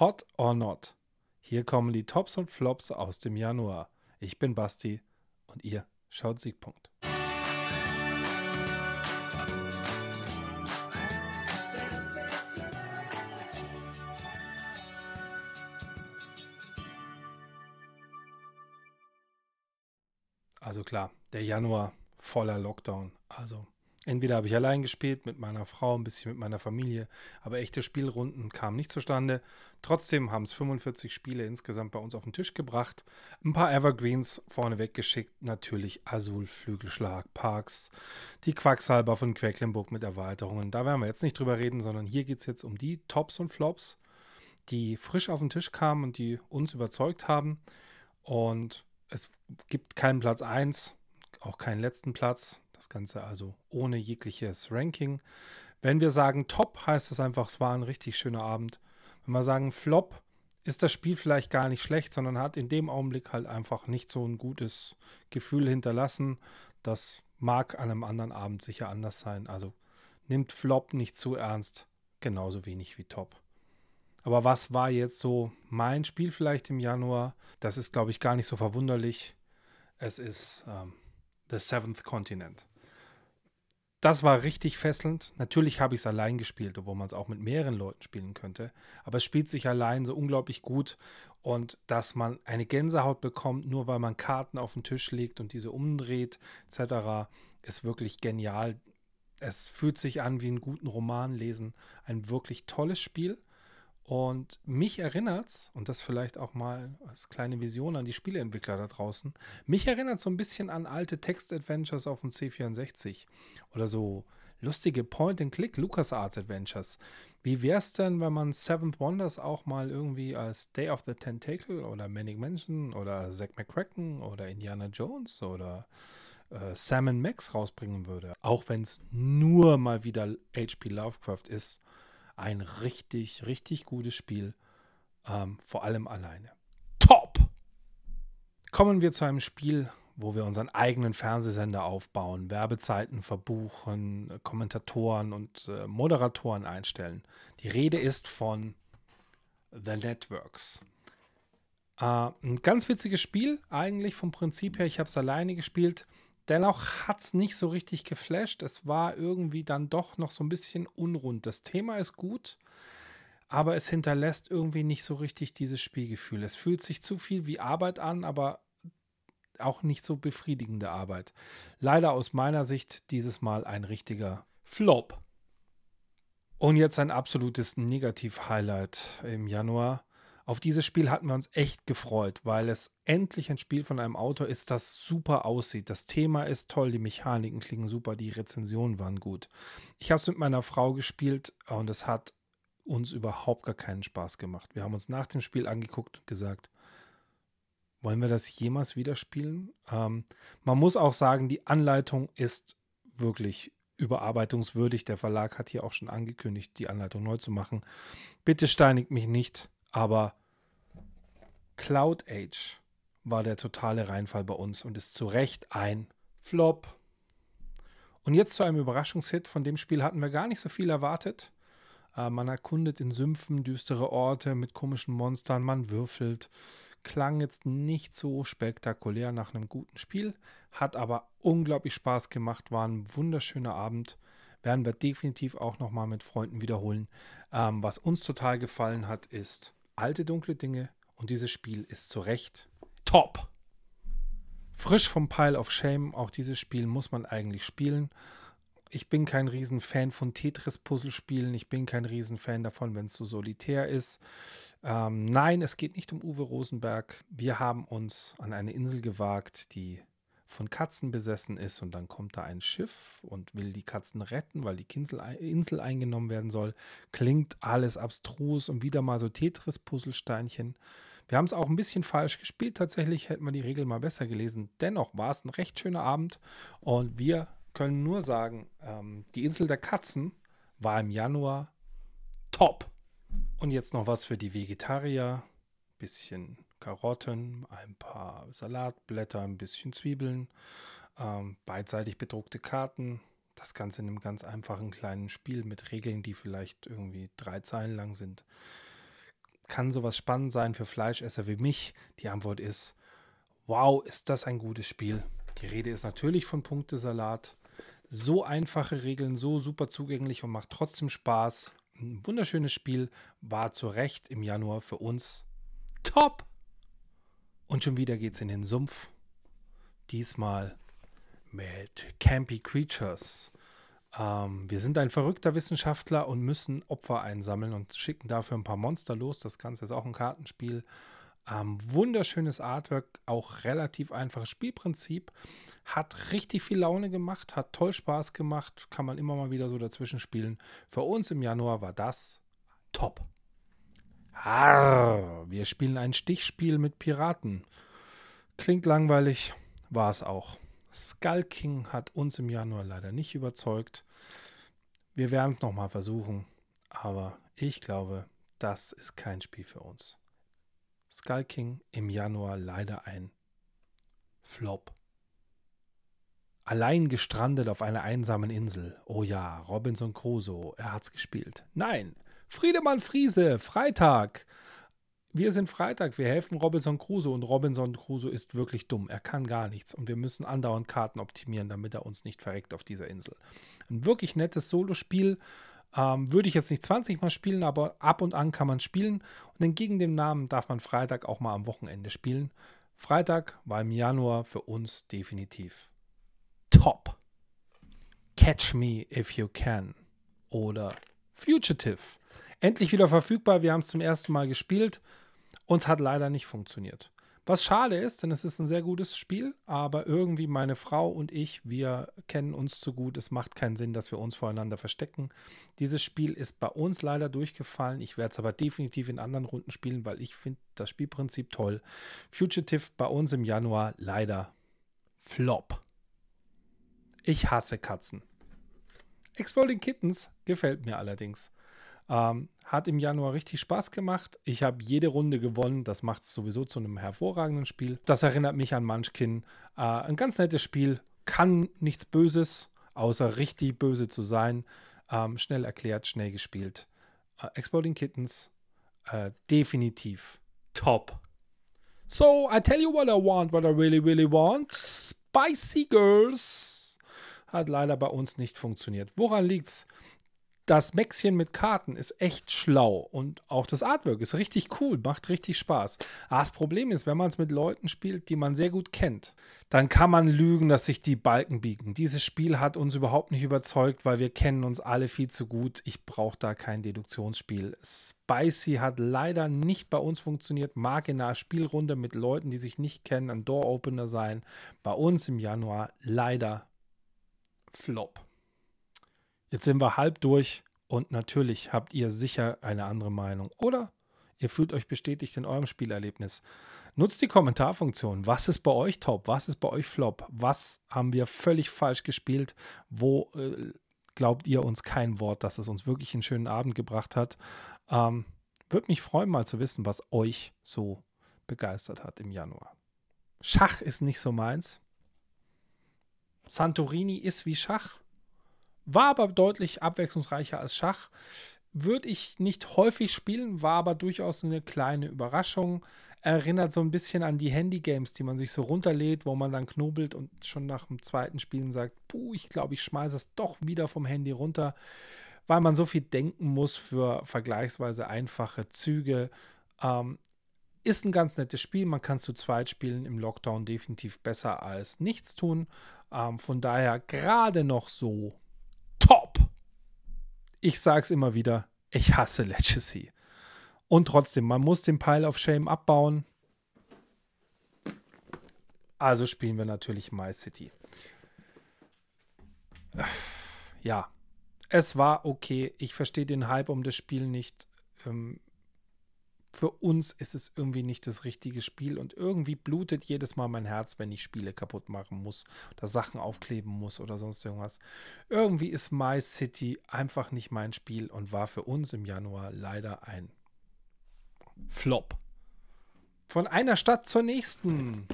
Hot or Not. Hier kommen die Tops und Flops aus dem Januar. Ich bin Basti und ihr schaut Siegpunkt. Also klar, der Januar voller Lockdown. Also Entweder habe ich allein gespielt, mit meiner Frau, ein bisschen mit meiner Familie, aber echte Spielrunden kamen nicht zustande. Trotzdem haben es 45 Spiele insgesamt bei uns auf den Tisch gebracht. Ein paar Evergreens vorneweg geschickt, natürlich Azul, Flügelschlag, Parks, die Quacksalber von Quecklenburg mit Erweiterungen. Da werden wir jetzt nicht drüber reden, sondern hier geht es jetzt um die Tops und Flops, die frisch auf den Tisch kamen und die uns überzeugt haben. Und es gibt keinen Platz 1, auch keinen letzten Platz. Das Ganze also ohne jegliches Ranking. Wenn wir sagen Top, heißt das einfach, es war ein richtig schöner Abend. Wenn wir sagen Flop, ist das Spiel vielleicht gar nicht schlecht, sondern hat in dem Augenblick halt einfach nicht so ein gutes Gefühl hinterlassen. Das mag an einem anderen Abend sicher anders sein. Also nimmt Flop nicht zu ernst, genauso wenig wie Top. Aber was war jetzt so mein Spiel vielleicht im Januar? Das ist, glaube ich, gar nicht so verwunderlich. Es ist ähm, The Seventh Continent das war richtig fesselnd. Natürlich habe ich es allein gespielt, obwohl man es auch mit mehreren Leuten spielen könnte. Aber es spielt sich allein so unglaublich gut und dass man eine Gänsehaut bekommt, nur weil man Karten auf den Tisch legt und diese umdreht, etc., ist wirklich genial. Es fühlt sich an wie einen guten Roman lesen. Ein wirklich tolles Spiel. Und mich erinnert's, und das vielleicht auch mal als kleine Vision an die Spieleentwickler da draußen, mich erinnert so ein bisschen an alte Text-Adventures auf dem C64 oder so lustige Point-and-Click LucasArts Adventures. Wie wär's denn, wenn man Seventh Wonders auch mal irgendwie als Day of the Tentacle oder Manic Mansion oder Zack McCracken oder Indiana Jones oder äh, Sam Max rausbringen würde? Auch wenn es nur mal wieder HP Lovecraft ist ein richtig, richtig gutes Spiel, ähm, vor allem alleine. Top! Kommen wir zu einem Spiel, wo wir unseren eigenen Fernsehsender aufbauen, Werbezeiten verbuchen, Kommentatoren und äh, Moderatoren einstellen. Die Rede ist von The Networks. Äh, ein ganz witziges Spiel, eigentlich vom Prinzip her. Ich habe es alleine gespielt. Dennoch hat es nicht so richtig geflasht. Es war irgendwie dann doch noch so ein bisschen unrund. Das Thema ist gut, aber es hinterlässt irgendwie nicht so richtig dieses Spielgefühl. Es fühlt sich zu viel wie Arbeit an, aber auch nicht so befriedigende Arbeit. Leider aus meiner Sicht dieses Mal ein richtiger Flop. Und jetzt ein absolutes Negativ-Highlight im Januar. Auf dieses Spiel hatten wir uns echt gefreut, weil es endlich ein Spiel von einem Autor ist, das super aussieht. Das Thema ist toll, die Mechaniken klingen super, die Rezensionen waren gut. Ich habe es mit meiner Frau gespielt und es hat uns überhaupt gar keinen Spaß gemacht. Wir haben uns nach dem Spiel angeguckt und gesagt, wollen wir das jemals wieder spielen? Ähm, man muss auch sagen, die Anleitung ist wirklich überarbeitungswürdig. Der Verlag hat hier auch schon angekündigt, die Anleitung neu zu machen. Bitte steinigt mich nicht, aber Cloud Age war der totale Reinfall bei uns und ist zu Recht ein Flop. Und jetzt zu einem Überraschungshit. Von dem Spiel hatten wir gar nicht so viel erwartet. Äh, man erkundet in Sümpfen düstere Orte mit komischen Monstern, man würfelt. Klang jetzt nicht so spektakulär nach einem guten Spiel, hat aber unglaublich Spaß gemacht, war ein wunderschöner Abend. Werden wir definitiv auch nochmal mit Freunden wiederholen. Ähm, was uns total gefallen hat, ist alte dunkle Dinge und dieses Spiel ist zu Recht top. Frisch vom Pile of Shame, auch dieses Spiel muss man eigentlich spielen. Ich bin kein Riesenfan von Tetris-Puzzlespielen. Ich bin kein Riesenfan davon, wenn es so solitär ist. Ähm, nein, es geht nicht um Uwe Rosenberg. Wir haben uns an eine Insel gewagt, die von Katzen besessen ist und dann kommt da ein Schiff und will die Katzen retten, weil die Insel, Insel eingenommen werden soll. Klingt alles abstrus und wieder mal so Tetris-Puzzlesteinchen. Wir haben es auch ein bisschen falsch gespielt. Tatsächlich hätten wir die Regel mal besser gelesen. Dennoch war es ein recht schöner Abend und wir können nur sagen, ähm, die Insel der Katzen war im Januar top. Und jetzt noch was für die Vegetarier. Bisschen Karotten, ein paar Salatblätter, ein bisschen Zwiebeln, ähm, beidseitig bedruckte Karten. Das Ganze in einem ganz einfachen kleinen Spiel mit Regeln, die vielleicht irgendwie drei Zeilen lang sind. Kann sowas spannend sein für Fleischesser wie mich? Die Antwort ist, wow, ist das ein gutes Spiel. Die Rede ist natürlich von Punktesalat. So einfache Regeln, so super zugänglich und macht trotzdem Spaß. Ein wunderschönes Spiel war zu Recht im Januar für uns top. Und schon wieder geht's in den Sumpf. Diesmal mit Campy Creatures. Ähm, wir sind ein verrückter Wissenschaftler und müssen Opfer einsammeln und schicken dafür ein paar Monster los. Das Ganze ist auch ein Kartenspiel. Ähm, wunderschönes Artwork, auch relativ einfaches Spielprinzip. Hat richtig viel Laune gemacht, hat toll Spaß gemacht, kann man immer mal wieder so dazwischen spielen. Für uns im Januar war das top. Arr, wir spielen ein Stichspiel mit Piraten. Klingt langweilig, war es auch. Skull King hat uns im Januar leider nicht überzeugt. Wir werden es nochmal versuchen, aber ich glaube, das ist kein Spiel für uns. Skull King im Januar leider ein Flop. Allein gestrandet auf einer einsamen Insel. Oh ja, Robinson Crusoe, er hat's gespielt. Nein, Friedemann Friese, Freitag. Wir sind Freitag, wir helfen Robinson Crusoe und Robinson Crusoe ist wirklich dumm. Er kann gar nichts und wir müssen andauernd Karten optimieren, damit er uns nicht verreckt auf dieser Insel. Ein wirklich nettes Solospiel. Ähm, würde ich jetzt nicht 20 Mal spielen, aber ab und an kann man spielen. Und entgegen dem Namen darf man Freitag auch mal am Wochenende spielen. Freitag war im Januar für uns definitiv top. Catch me if you can. Oder Fugitive. Endlich wieder verfügbar. Wir haben es zum ersten Mal gespielt. Uns hat leider nicht funktioniert. Was schade ist, denn es ist ein sehr gutes Spiel, aber irgendwie meine Frau und ich, wir kennen uns zu gut. Es macht keinen Sinn, dass wir uns voreinander verstecken. Dieses Spiel ist bei uns leider durchgefallen. Ich werde es aber definitiv in anderen Runden spielen, weil ich finde das Spielprinzip toll. Fugitive bei uns im Januar leider Flop. Ich hasse Katzen. Exploding Kittens gefällt mir allerdings. Ähm, hat im Januar richtig Spaß gemacht. Ich habe jede Runde gewonnen. Das macht es sowieso zu einem hervorragenden Spiel. Das erinnert mich an Munchkin. Äh, ein ganz nettes Spiel. Kann nichts Böses, außer richtig böse zu sein. Ähm, schnell erklärt, schnell gespielt. Äh, Exploding Kittens, äh, definitiv top. So, I tell you what I want, what I really, really want. Spicy Girls. Hat leider bei uns nicht funktioniert. Woran liegt's? Das Mäxchen mit Karten ist echt schlau und auch das Artwork ist richtig cool, macht richtig Spaß. Aber ah, das Problem ist, wenn man es mit Leuten spielt, die man sehr gut kennt, dann kann man lügen, dass sich die Balken biegen. Dieses Spiel hat uns überhaupt nicht überzeugt, weil wir kennen uns alle viel zu gut. Ich brauche da kein Deduktionsspiel. Spicy hat leider nicht bei uns funktioniert. Mag in einer Spielrunde mit Leuten, die sich nicht kennen, ein Door-Opener sein. Bei uns im Januar leider Flop. Jetzt sind wir halb durch und natürlich habt ihr sicher eine andere Meinung. Oder ihr fühlt euch bestätigt in eurem Spielerlebnis. Nutzt die Kommentarfunktion. Was ist bei euch top? Was ist bei euch flop? Was haben wir völlig falsch gespielt? Wo äh, glaubt ihr uns kein Wort, dass es uns wirklich einen schönen Abend gebracht hat? Ähm, Würde mich freuen, mal zu wissen, was euch so begeistert hat im Januar. Schach ist nicht so meins. Santorini ist wie Schach, war aber deutlich abwechslungsreicher als Schach. Würde ich nicht häufig spielen, war aber durchaus eine kleine Überraschung. Erinnert so ein bisschen an die Handy-Games, die man sich so runterlädt, wo man dann knobelt und schon nach dem zweiten Spielen sagt, puh, ich glaube, ich schmeiße es doch wieder vom Handy runter, weil man so viel denken muss für vergleichsweise einfache Züge. Ähm, ist ein ganz nettes Spiel, man kann es zu zweit spielen, im Lockdown definitiv besser als nichts tun. Ähm, von daher gerade noch so top. Ich sag's immer wieder, ich hasse Legacy. Und trotzdem, man muss den Pile of Shame abbauen. Also spielen wir natürlich My City. Ja, es war okay. Ich verstehe den Hype um das Spiel nicht. Ähm, für uns ist es irgendwie nicht das richtige Spiel und irgendwie blutet jedes Mal mein Herz, wenn ich Spiele kaputt machen muss oder Sachen aufkleben muss oder sonst irgendwas. Irgendwie ist My City einfach nicht mein Spiel und war für uns im Januar leider ein Flop. Von einer Stadt zur nächsten.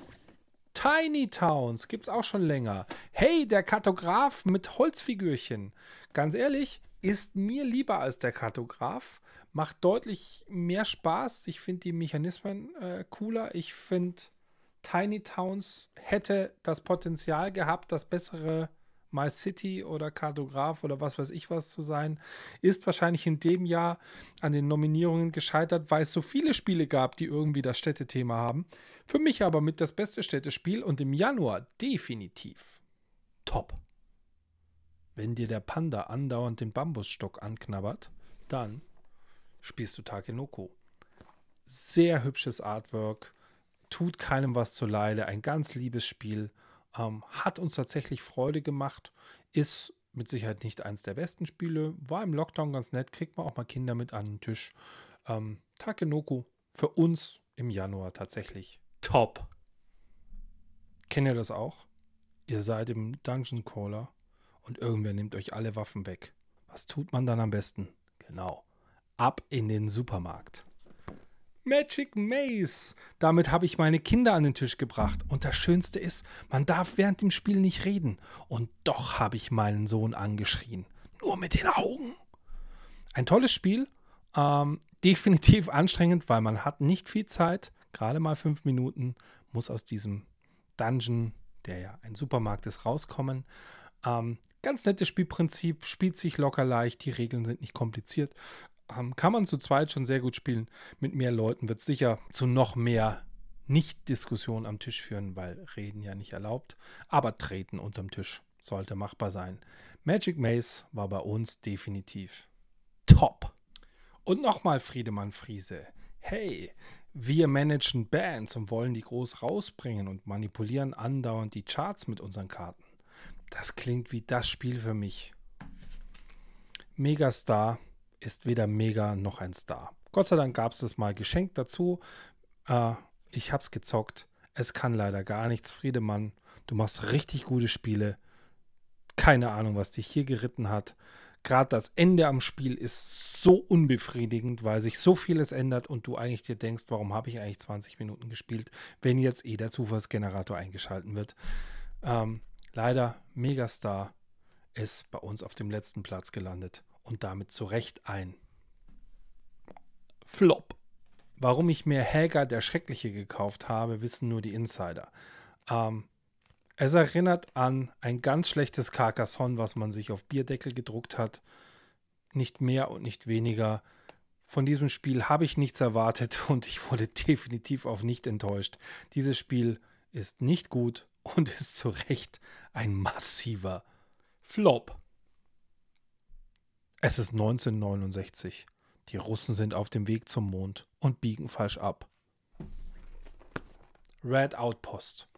Tiny Towns gibt es auch schon länger. Hey, der Kartograf mit Holzfigürchen. Ganz ehrlich, ist mir lieber als der Kartograf. Macht deutlich mehr Spaß. Ich finde die Mechanismen äh, cooler. Ich finde, Tiny Towns hätte das Potenzial gehabt, das bessere My City oder Kartograf oder was weiß ich was zu sein. Ist wahrscheinlich in dem Jahr an den Nominierungen gescheitert, weil es so viele Spiele gab, die irgendwie das Städtethema haben. Für mich aber mit das beste Städtespiel und im Januar definitiv top. Wenn dir der Panda andauernd den Bambusstock anknabbert, dann spielst du Takenoko. Sehr hübsches Artwork, tut keinem was zuleide, ein ganz liebes Spiel, ähm, hat uns tatsächlich Freude gemacht, ist mit Sicherheit nicht eins der besten Spiele, war im Lockdown ganz nett, kriegt man auch mal Kinder mit an den Tisch. Ähm, Takenoko für uns im Januar tatsächlich top. Kennt ihr das auch? Ihr seid im Dungeon Caller und irgendwer nimmt euch alle Waffen weg. Was tut man dann am besten? Genau. Ab in den Supermarkt. Magic Maze. Damit habe ich meine Kinder an den Tisch gebracht. Und das Schönste ist, man darf während dem Spiel nicht reden. Und doch habe ich meinen Sohn angeschrien. Nur mit den Augen. Ein tolles Spiel. Ähm, definitiv anstrengend, weil man hat nicht viel Zeit. Gerade mal fünf Minuten. Muss aus diesem Dungeon, der ja ein Supermarkt ist, rauskommen. Ähm, Ganz nettes Spielprinzip, spielt sich locker leicht, die Regeln sind nicht kompliziert. Ähm, kann man zu zweit schon sehr gut spielen. Mit mehr Leuten wird sicher zu noch mehr Nicht-Diskussionen am Tisch führen, weil Reden ja nicht erlaubt. Aber Treten unterm Tisch sollte machbar sein. Magic Maze war bei uns definitiv top. Und nochmal Friedemann Friese. Hey, wir managen Bands und wollen die groß rausbringen und manipulieren andauernd die Charts mit unseren Karten das klingt wie das Spiel für mich. Megastar ist weder mega noch ein Star. Gott sei Dank gab es das mal geschenkt dazu. Äh, ich hab's gezockt. Es kann leider gar nichts. Friedemann, du machst richtig gute Spiele. Keine Ahnung, was dich hier geritten hat. Gerade das Ende am Spiel ist so unbefriedigend, weil sich so vieles ändert und du eigentlich dir denkst, warum habe ich eigentlich 20 Minuten gespielt, wenn jetzt eh der Zufallsgenerator eingeschalten wird. Ähm, Leider Megastar ist bei uns auf dem letzten Platz gelandet und damit zu Recht ein Flop. Warum ich mir Helga der Schreckliche gekauft habe, wissen nur die Insider. Ähm, es erinnert an ein ganz schlechtes Carcassonne, was man sich auf Bierdeckel gedruckt hat. Nicht mehr und nicht weniger. Von diesem Spiel habe ich nichts erwartet und ich wurde definitiv auf nicht enttäuscht. Dieses Spiel ist nicht gut und ist zu Recht ein massiver Flop. Es ist 1969. Die Russen sind auf dem Weg zum Mond und biegen falsch ab. Red Outpost.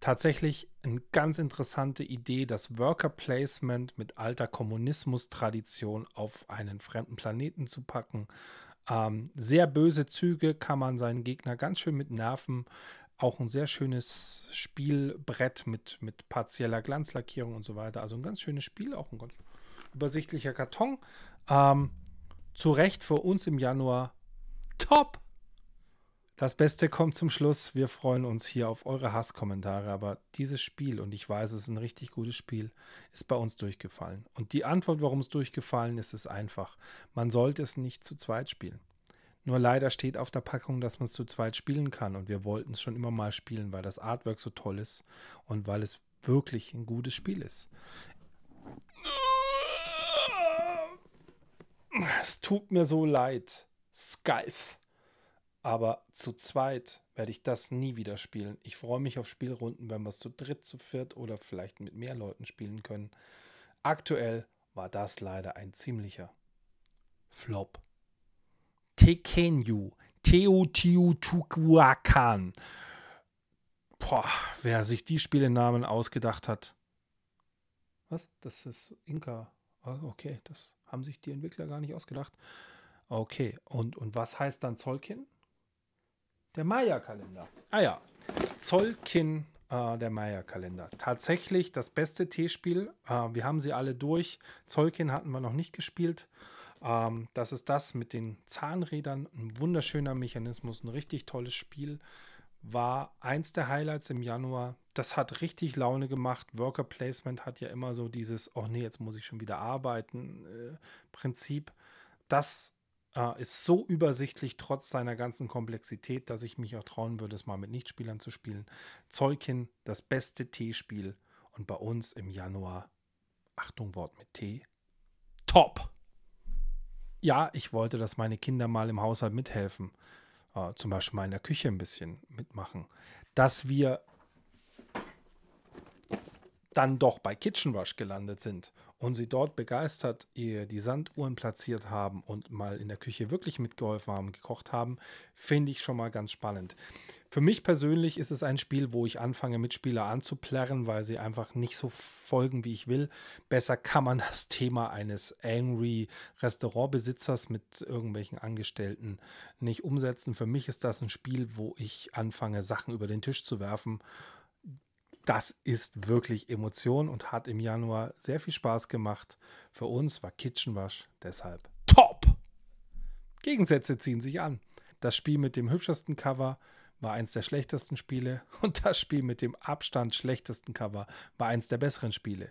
Tatsächlich eine ganz interessante Idee, das Worker Placement mit alter Kommunismus-Tradition auf einen fremden Planeten zu packen. Ähm, sehr böse Züge kann man seinen Gegner ganz schön mit Nerven. Auch ein sehr schönes Spielbrett mit, mit partieller Glanzlackierung und so weiter. Also ein ganz schönes Spiel, auch ein ganz übersichtlicher Karton. Ähm, zu Recht für uns im Januar top. Das Beste kommt zum Schluss. Wir freuen uns hier auf eure Hasskommentare, aber dieses Spiel, und ich weiß, es ist ein richtig gutes Spiel, ist bei uns durchgefallen. Und die Antwort, warum es durchgefallen ist, ist einfach. Man sollte es nicht zu zweit spielen. Nur leider steht auf der Packung, dass man es zu zweit spielen kann. Und wir wollten es schon immer mal spielen, weil das Artwork so toll ist und weil es wirklich ein gutes Spiel ist. Es tut mir so leid. Skype. Aber zu zweit werde ich das nie wieder spielen. Ich freue mich auf Spielrunden, wenn wir es zu dritt, zu viert oder vielleicht mit mehr Leuten spielen können. Aktuell war das leider ein ziemlicher Flop. Tekenyu, Teotihuacan. Boah, wer sich die Spielenamen ausgedacht hat. Was? Das ist Inka. Oh, okay, das haben sich die Entwickler gar nicht ausgedacht. Okay, und, und was heißt dann Zolkin? Der Maya-Kalender. Ah ja, Zolkin, äh, der Maya-Kalender. Tatsächlich das beste T-Spiel. Äh, wir haben sie alle durch. Zolkin hatten wir noch nicht gespielt. Ähm, das ist das mit den Zahnrädern. Ein wunderschöner Mechanismus, ein richtig tolles Spiel. War eins der Highlights im Januar. Das hat richtig Laune gemacht. Worker Placement hat ja immer so dieses, oh nee, jetzt muss ich schon wieder arbeiten, äh, Prinzip. Das Uh, ist so übersichtlich trotz seiner ganzen Komplexität, dass ich mich auch trauen würde, es mal mit Nichtspielern zu spielen. Zeugin, das beste T-Spiel und bei uns im Januar, Achtung Wort mit T, top! ja, ich wollte, dass meine Kinder mal im Haushalt mithelfen, äh, zum Beispiel mal in der Küche ein bisschen mitmachen, dass wir dann doch bei Kitchen Rush gelandet sind und sie dort begeistert ihr die Sanduhren platziert haben und mal in der Küche wirklich mitgeholfen haben, gekocht haben, finde ich schon mal ganz spannend. Für mich persönlich ist es ein Spiel, wo ich anfange, Mitspieler anzuplärren, weil sie einfach nicht so folgen, wie ich will. Besser kann man das Thema eines angry Restaurantbesitzers mit irgendwelchen Angestellten nicht umsetzen. Für mich ist das ein Spiel, wo ich anfange, Sachen über den Tisch zu werfen das ist wirklich Emotion und hat im Januar sehr viel Spaß gemacht. Für uns war Kitchenwash deshalb top. Gegensätze ziehen sich an. Das Spiel mit dem hübschesten Cover war eins der schlechtesten Spiele und das Spiel mit dem Abstand schlechtesten Cover war eins der besseren Spiele.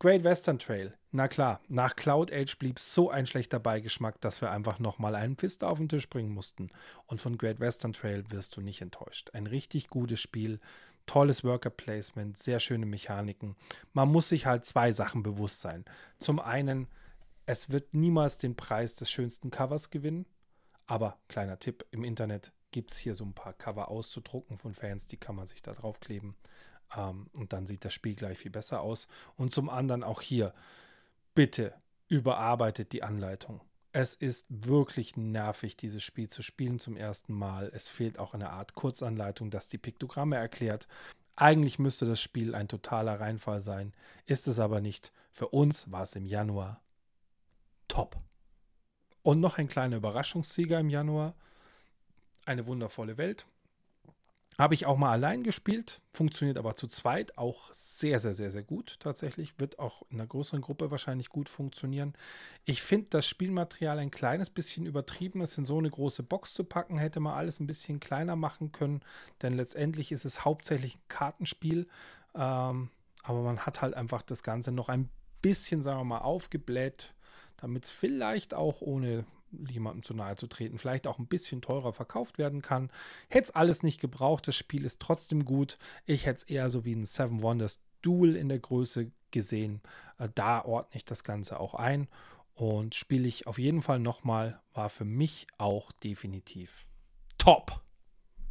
Great Western Trail, na klar, nach Cloud Age blieb so ein schlechter Beigeschmack, dass wir einfach nochmal einen Pfister auf den Tisch bringen mussten. Und von Great Western Trail wirst du nicht enttäuscht. Ein richtig gutes Spiel, tolles Worker Placement, sehr schöne Mechaniken. Man muss sich halt zwei Sachen bewusst sein. Zum einen, es wird niemals den Preis des schönsten Covers gewinnen, aber kleiner Tipp, im Internet gibt es hier so ein paar Cover auszudrucken von Fans, die kann man sich da draufkleben ähm, und dann sieht das Spiel gleich viel besser aus. Und zum anderen auch hier, bitte überarbeitet die Anleitung. Es ist wirklich nervig, dieses Spiel zu spielen zum ersten Mal. Es fehlt auch eine Art Kurzanleitung, das die Piktogramme erklärt. Eigentlich müsste das Spiel ein totaler Reinfall sein, ist es aber nicht. Für uns war es im Januar top. Und noch ein kleiner Überraschungssieger im Januar. Eine wundervolle Welt habe ich auch mal allein gespielt, funktioniert aber zu zweit auch sehr, sehr, sehr, sehr gut tatsächlich. Wird auch in einer größeren Gruppe wahrscheinlich gut funktionieren. Ich finde das Spielmaterial ein kleines bisschen übertrieben. Es in so eine große Box zu packen, hätte man alles ein bisschen kleiner machen können, denn letztendlich ist es hauptsächlich ein Kartenspiel. Ähm, aber man hat halt einfach das Ganze noch ein bisschen, sagen wir mal, aufgebläht, damit es vielleicht auch ohne jemandem zu nahe zu treten, vielleicht auch ein bisschen teurer verkauft werden kann. Hätte es alles nicht gebraucht, das Spiel ist trotzdem gut. Ich hätte es eher so wie ein Seven Wonders Duel in der Größe gesehen. Äh, da ordne ich das Ganze auch ein und spiele ich auf jeden Fall nochmal, war für mich auch definitiv top.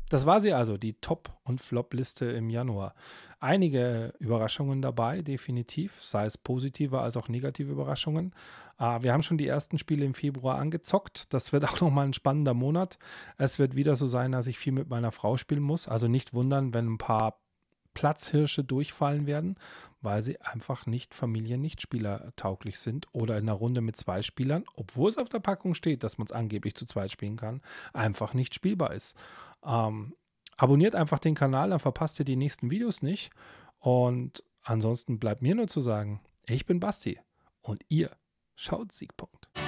Das war sie also, die Top- und Flop-Liste im Januar. Einige Überraschungen dabei, definitiv, sei es positive als auch negative Überraschungen. Ah, wir haben schon die ersten Spiele im Februar angezockt. Das wird auch nochmal ein spannender Monat. Es wird wieder so sein, dass ich viel mit meiner Frau spielen muss. Also nicht wundern, wenn ein paar Platzhirsche durchfallen werden, weil sie einfach nicht Familien-Nichtspieler tauglich sind oder in einer Runde mit zwei Spielern, obwohl es auf der Packung steht, dass man es angeblich zu zweit spielen kann, einfach nicht spielbar ist. Ähm, abonniert einfach den Kanal, dann verpasst ihr die nächsten Videos nicht. Und ansonsten bleibt mir nur zu sagen, ich bin Basti und ihr schaut Siegpunkt.